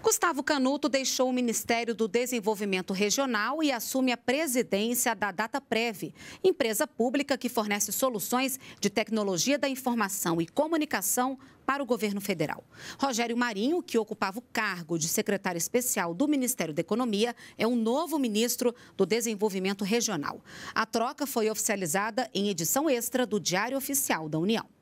Gustavo Canuto deixou o Ministério do Desenvolvimento Regional e assume a presidência da DataPrev, empresa pública que fornece soluções de tecnologia da informação e comunicação para o governo federal. Rogério Marinho, que ocupava o cargo de secretário especial do Ministério da Economia, é o um novo ministro do Desenvolvimento Regional. A troca foi oficializada em edição extra do Diário Oficial da União.